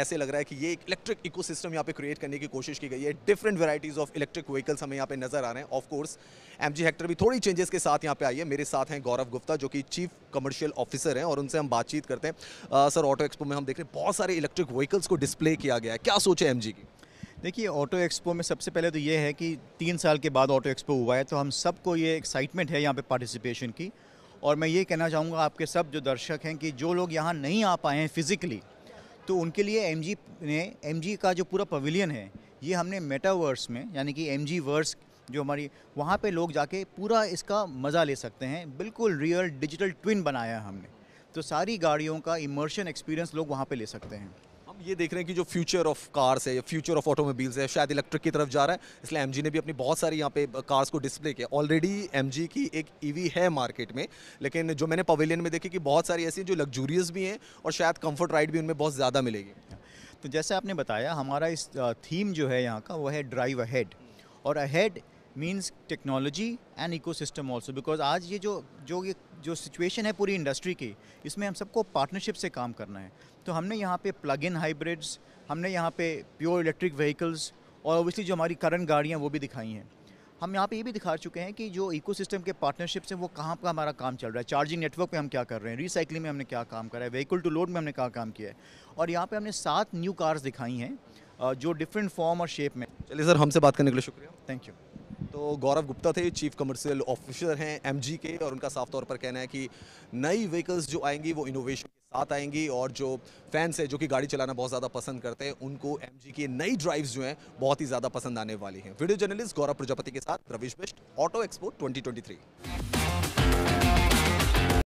ऐसे लग रहा है कि ये एक इलेक्ट्रिक इकोसिस्टम यहाँ पे क्रिएट करने की कोशिश की गई है different varieties of electric vehicles हमें यहाँ पे नजर आ रहे हैं ऑफकोर्स एम जी हेक्टर भी थोड़ी चेंजेस के साथ यहाँ पे आई है मेरे साथ हैं गौरव गुप्ता जो कि चीफ कमर्शियल ऑफिसर हैं और उनसे हम बातचीत करते हैं सर ऑटो एक्सपो में हम देख रहे हैं बहुत सारे इलेक्ट्रिक व्हीकल्स को डिस्प्ले किया गया है क्या सोचे एम की देखिए ऑटो एक्सपो में सबसे पहले तो ये है कि तीन साल के बाद ऑटो एक्सपो हुआ है तो हम सबको ये एक्साइटमेंट है यहाँ पे पार्टिसिपेशन की और मैं ये कहना चाहूँगा आपके सब जो दर्शक हैं कि जो लोग यहाँ नहीं आ पाए हैं फिज़िकली तो उनके लिए एम ने एम का जो पूरा पवेलियन है ये हमने मेटावर्स में यानी कि एम वर्स जो हमारी वहाँ पे लोग जाके पूरा इसका मज़ा ले सकते हैं बिल्कुल रियल डिजिटल ट्विन बनाया है हमने तो सारी गाड़ियों का इमर्शन एक्सपीरियंस लोग वहाँ पे ले सकते हैं आप ये देख रहे हैं कि जो फ्यूचर ऑफ कार्स है या फ्यूचर ऑफ ऑटोमोबाइल्स है शायद इलेक्ट्रिक की तरफ जा रहा है इसलिए एम ने भी अपनी बहुत सारी यहाँ पे कार्स को डिस्प्ले किया ऑलरेडी एम की एक ई e है मार्केट में लेकिन जो मैंने पवेलियन में देखी कि बहुत सारी ऐसी जो लग्जूरियस भी हैं और शायद कम्फर्ट राइड भी उनमें बहुत ज़्यादा मिलेगी तो जैसे आपने बताया हमारा इस थीम जो है यहाँ का वो है ड्राइव अहेड और ahead means technology and system also because आज ये जो जो ये जो सिचुएशन है पूरी इंडस्ट्री की इसमें हम सबको पार्टनरशिप से काम करना है तो हमने यहाँ पे प्लग इन हाइब्रिड्स हमने यहाँ पे प्योर इलेक्ट्रिक व्हीकल्स और ओबियसली जो हमारी करंट गाड़ियाँ वो भी दिखाई हैं हम यहाँ पे ये भी दिखा चुके हैं कि जो इकोसिस्टम के पार्टनरशिप्स हैं वो कहाँ का हमारा काम चल रहा है चार्जिंग नेटवर्क पे हम क्या कर रहे हैं रिसाइकलिंग में हमने क्या काम करा है व्हीकल टू लोड में हमने क्या काम किया है और यहाँ पे हमने सात न्यू कार्स दिखाई हैं जो डिफरेंट फॉर्म और शेप में चलिए सर हमसे बात करने के लिए शुक्रिया थैंक यू तो गौरव गुप्ता थे चीफ कमर्शियल ऑफिसर हैं एमजी के और उनका साफ तौर पर कहना है कि नई व्हीकल्स जो आएंगी वो इनोवेशन के साथ आएंगी और जो फैंस हैं जो कि गाड़ी चलाना बहुत ज़्यादा पसंद करते हैं उनको एम की नई ड्राइव्स जो हैं बहुत ही ज़्यादा पसंद आने वाली हैं वीडियो जर्नलिस्ट गौरव प्रजापति के साथ Ravish Bisht auto expo twenty